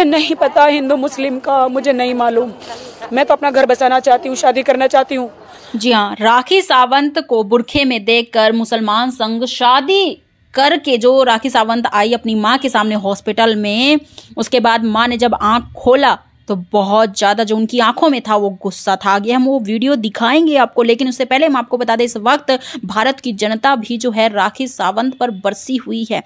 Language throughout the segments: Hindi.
मुझे नहीं पता हिंदू मुस्लिम का मुझे नहीं मालूम मैं तो अपना घर बसाना चाहती हूँ शादी करना चाहती हूँ जी हाँ राखी सावंत को बुरखे में देखकर मुसलमान संघ शादी करके जो राखी सावंत आई अपनी माँ के सामने हॉस्पिटल में उसके बाद माँ ने जब आंख खोला तो बहुत ज़्यादा जो उनकी आंखों में था वो गुस्सा था आगे हम वो वीडियो दिखाएंगे आपको लेकिन उससे पहले हम आपको बता दें इस वक्त भारत की जनता भी जो है राखी सावंत पर बरसी हुई है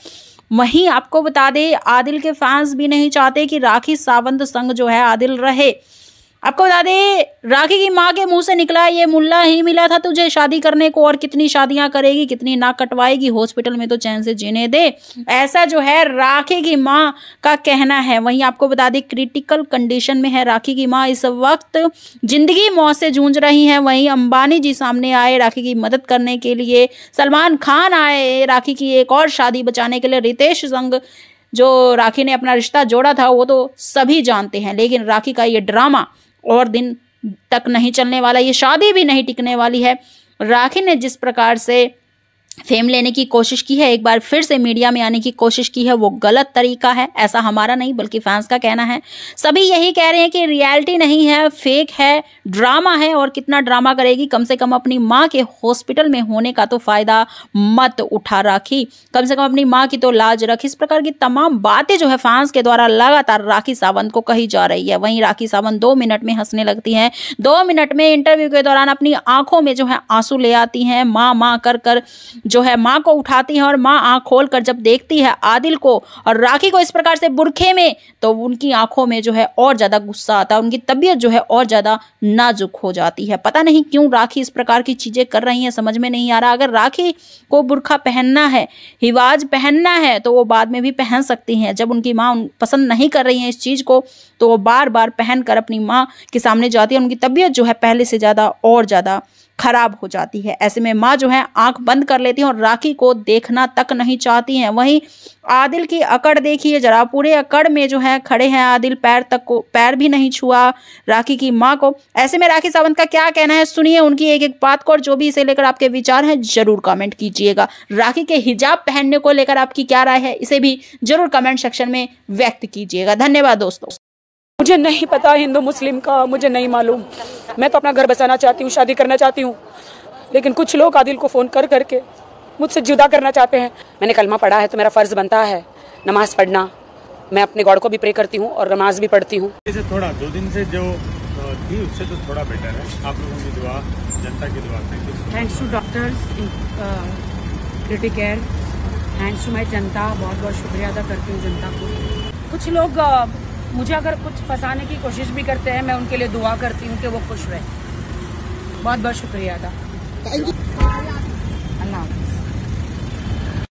वहीं आपको बता दें आदिल के फैंस भी नहीं चाहते कि राखी सावंत संग जो है आदिल रहे आपको बता दें राखी की माँ के मुंह से निकला ये मुल्ला ही मिला था तुझे शादी करने को और कितनी शादियां करेगी कितनी नाक कटवाएगी हॉस्पिटल में तो चैन से जीने दे ऐसा जो है राखी की माँ का कहना है वहीं आपको बता दें क्रिटिकल कंडीशन में है राखी की माँ इस वक्त जिंदगी मौत से जूझ रही है वहीं अंबानी जी सामने आए राखी की मदद करने के लिए सलमान खान आए राखी की एक और शादी बचाने के लिए रितेश संघ जो राखी ने अपना रिश्ता जोड़ा था वो तो सभी जानते हैं लेकिन राखी का ये ड्रामा और दिन तक नहीं चलने वाला ये शादी भी नहीं टिकने वाली है राखी ने जिस प्रकार से फेम लेने की कोशिश की है एक बार फिर से मीडिया में आने की कोशिश की है वो गलत तरीका है ऐसा हमारा नहीं बल्कि फैंस का कहना है सभी यही कह रहे हैं कि रियलिटी नहीं है फेक है ड्रामा है और कितना ड्रामा करेगी कम से कम अपनी माँ के हॉस्पिटल में होने का तो फ़ायदा मत उठा राखी कम से कम अपनी माँ की तो लाज रख इस प्रकार की तमाम बातें जो है फैंस के द्वारा लगातार राखी सावंत को कही जा रही है वहीं राखी सावंत दो मिनट में हंसने लगती है दो मिनट में इंटरव्यू के दौरान अपनी आंखों में जो है आंसू ले आती है माँ माँ कर कर जो है माँ को उठाती है और माँ आँख खोल कर जब देखती है आदिल को और राखी को इस प्रकार से बुरखे में तो उनकी आंखों में जो है और ज़्यादा गुस्सा आता है उनकी तबीयत जो है और ज़्यादा नाजुक हो जाती है पता नहीं क्यों राखी इस प्रकार की चीज़ें कर रही है समझ में नहीं आ रहा अगर राखी को बुरखा पहनना है हिवाज पहनना है तो वो बाद में भी पहन सकती हैं जब उनकी माँ पसंद नहीं कर रही है इस चीज़ को तो वो बार बार पहन कर अपनी माँ के सामने जाती है उनकी तबीयत जो है पहले से ज़्यादा और ज़्यादा खराब हो जाती है ऐसे में माँ जो है आंख बंद कर लेती रहती हैं और राखी को देखना तक नहीं चाहती हैं वहीं आदिल की अकड़ देखिए जरा पूरे अकड़ में जो है खड़े हैं आदिल पैर तक को पैर भी नहीं छुआ राखी की माँ को ऐसे में राखी सावंत का क्या कहना है सुनिए उनकी एक एक बात को और जो भी इसे लेकर आपके विचार हैं जरूर कमेंट कीजिएगा राखी के हिजाब पहनने को लेकर आपकी क्या राय है इसे भी जरूर कमेंट सेक्शन में व्यक्त कीजिएगा धन्यवाद दोस्तों मुझे नहीं पता हिंदू मुस्लिम का मुझे नहीं मालूम मैं तो अपना घर बसाना चाहती हूँ शादी करना चाहती हूँ लेकिन कुछ लोग आदिल को फ़ोन कर करके मुझसे जुदा करना चाहते हैं मैंने कलमा पढ़ा है तो मेरा फ़र्ज़ बनता है नमाज पढ़ना मैं अपने गॉड को भी प्रे करती हूँ और नमाज भी पढ़ती हूँ थोड़ा दो दिन से जो थी उससे तो थोड़ा बेटर है आप लोगों की दुआ जनता की दुआ thanks to doctors care thanks to my जनता बहुत बहुत शुक्रिया अदा करती हूँ जनता को कुछ लोग मुझे अगर कुछ फंसाने की कोशिश भी करते हैं मैं उनके लिए दुआ करती हूँ कि वो खुश रहे बहुत बहुत शुक्रिया अदा अल्लाह हाफिज़